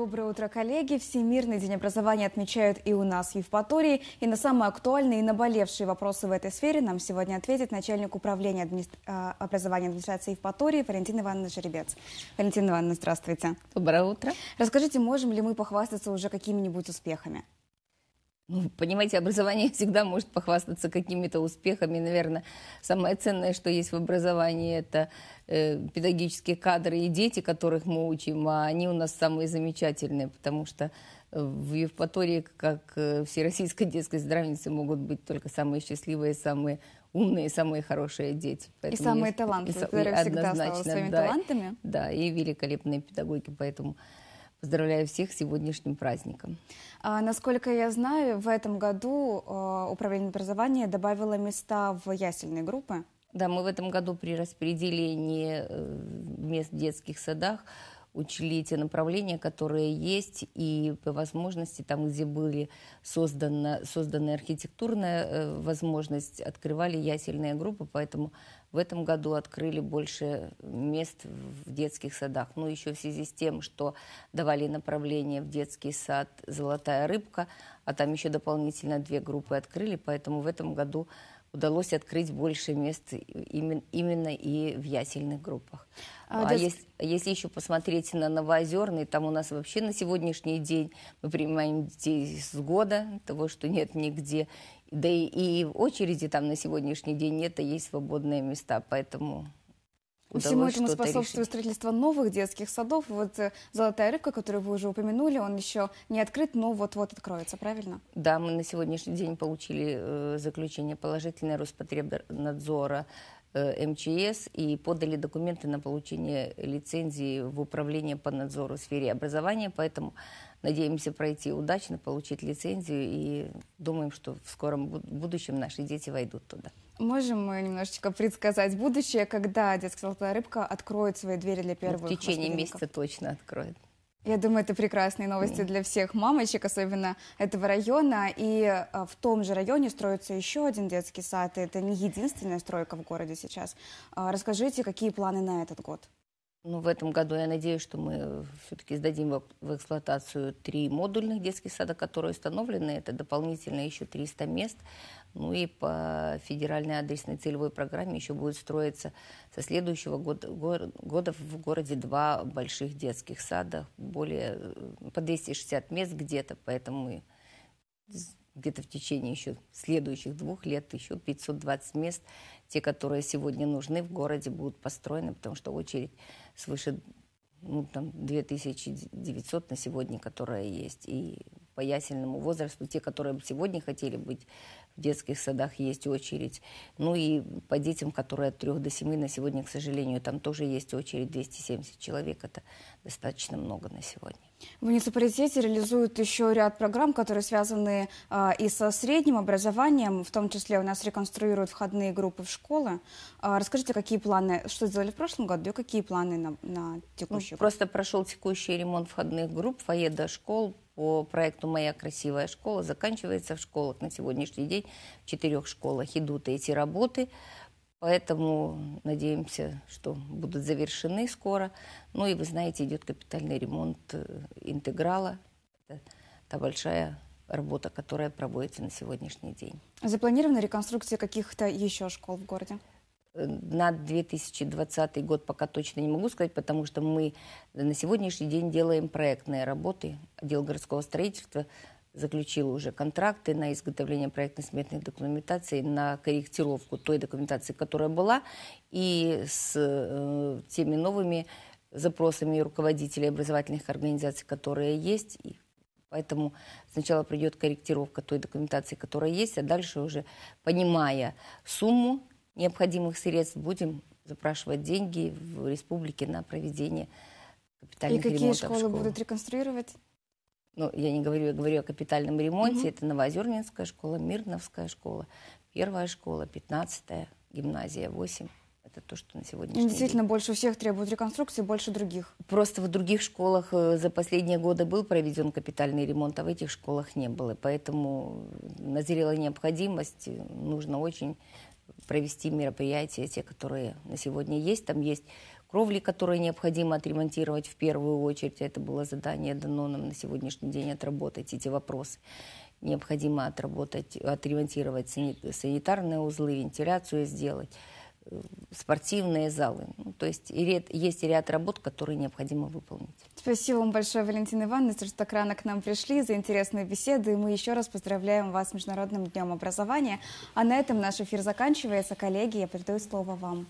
Доброе утро, коллеги! Всемирный день образования отмечают и у нас, и в Евпатории. И на самые актуальные и наболевшие вопросы в этой сфере нам сегодня ответит начальник управления админи... Э, образования администрации Евпатории Валентина Ивановна Жеребец. Валентина Ивановна, здравствуйте. Доброе утро. Расскажите, можем ли мы похвастаться уже какими-нибудь успехами? Ну, понимаете, образование всегда может похвастаться какими-то успехами. Наверное, самое ценное, что есть в образовании, это э, педагогические кадры и дети, которых мы учим, а они у нас самые замечательные, потому что э, в Евпатории, как в э, Всероссийской детской здравнице, могут быть только самые счастливые, самые умные, самые хорошие дети. Поэтому и самые талантливые, которые всегда славы своими да, талантами. Да, и великолепные педагоги, поэтому... Поздравляю всех с сегодняшним праздником. А, насколько я знаю, в этом году э, Управление образования добавило места в ясельные группы. Да, мы в этом году при распределении э, мест в детских садах учли те направления, которые есть, и по возможности там, где были созданы, созданы архитектурная э, возможность, открывали ясельные группы, поэтому в этом году открыли больше мест в детских садах. Ну, еще в связи с тем, что давали направление в детский сад «Золотая рыбка», а там еще дополнительно две группы открыли, поэтому в этом году удалось открыть больше мест именно, именно и в ясельных группах. А, а дет... если, если еще посмотреть на Новоозерный, там у нас вообще на сегодняшний день мы принимаем детей с года, того, что нет нигде. Да и, и в очереди там на сегодняшний день нет, а есть свободные места, поэтому... Всему этому способствует решить. строительство новых детских садов. Вот э, «Золотая рыбка», которую вы уже упомянули, он еще не открыт, но вот-вот откроется, правильно? Да, мы на сегодняшний день получили э, заключение положительное Роспотребнадзора э, МЧС и подали документы на получение лицензии в управление по надзору в сфере образования, поэтому надеемся пройти удачно, получить лицензию и думаем, что в скором будущем наши дети войдут туда. Можем мы немножечко предсказать будущее, когда детский сад «Золотая рыбка» откроет свои двери для первых ну, В течение месяца точно откроет. Я думаю, это прекрасные новости для всех мамочек, особенно этого района. И а, в том же районе строится еще один детский сад. И это не единственная стройка в городе сейчас. А, расскажите, какие планы на этот год? Ну, в этом году я надеюсь, что мы все-таки сдадим в, эксплуатацию три модульных детских сада, которые установлены. Это дополнительно еще 300 мест. Ну и по федеральной адресной целевой программе еще будет строиться со следующего года, года в городе два больших детских сада, более э, по 260 мест где-то, поэтому где-то в течение еще следующих двух лет еще 520 мест. Те, которые сегодня нужны в городе, будут построены, потому что очередь свыше ну, там, 2900 на сегодня, которая есть. И по ясельному возрасту, те, которые сегодня хотели быть в детских садах, есть очередь. Ну и по детям, которые от 3 до 7 на сегодня, к сожалению, там тоже есть очередь 270 человек. Это достаточно много на сегодня. В муниципалитете реализуют еще ряд программ, которые связаны э, и со средним образованием, в том числе у нас реконструируют входные группы в школы. Э, расскажите, какие планы, что сделали в прошлом году и какие планы на, на ну, текущий ну, год? Просто прошел текущий ремонт входных групп, фойе до школ, по проекту «Моя красивая школа» заканчивается в школах. На сегодняшний день в четырех школах идут эти работы. Поэтому надеемся, что будут завершены скоро. Ну и вы знаете, идет капитальный ремонт э, интеграла. Это та большая работа, которая проводится на сегодняшний день. Запланирована реконструкция каких-то еще школ в городе? на 2020 год пока точно не могу сказать, потому что мы на сегодняшний день делаем проектные работы. Отдел городского строительства заключил уже контракты на изготовление проектно-сметной документации, на корректировку той документации, которая была, и с э, теми новыми запросами руководителей образовательных организаций, которые есть. И поэтому сначала придет корректировка той документации, которая есть, а дальше уже, понимая сумму, необходимых средств будем запрашивать деньги в республике на проведение капитальных ремонтов. И какие ремонтов школы школ. будут реконструировать? Ну, я не говорю, я говорю о капитальном ремонте. Угу. Это Новозернинская школа, Мирновская школа, первая школа, пятнадцатая, гимназия восемь. Это то, что на сегодняшний Действительно, ну, день. Действительно, больше всех требуют реконструкции, больше других. Просто в других школах э, за последние годы был проведен капитальный ремонт, а в этих школах не было. Поэтому э, назрела необходимость, э, нужно очень провести мероприятия, те, которые на сегодня есть. Там есть кровли, которые необходимо отремонтировать в первую очередь. Это было задание дано нам на сегодняшний день отработать эти вопросы. Необходимо отработать, отремонтировать санитарные узлы, вентиляцию сделать спортивные залы. Ну, то есть и ряд, есть ряд работ, которые необходимо выполнить. Спасибо вам большое, Валентина Ивановна, за то, что так рано к нам пришли, за интересные беседы. И мы еще раз поздравляем вас с Международным днем образования. А на этом наш эфир заканчивается. Коллеги, я передаю слово вам.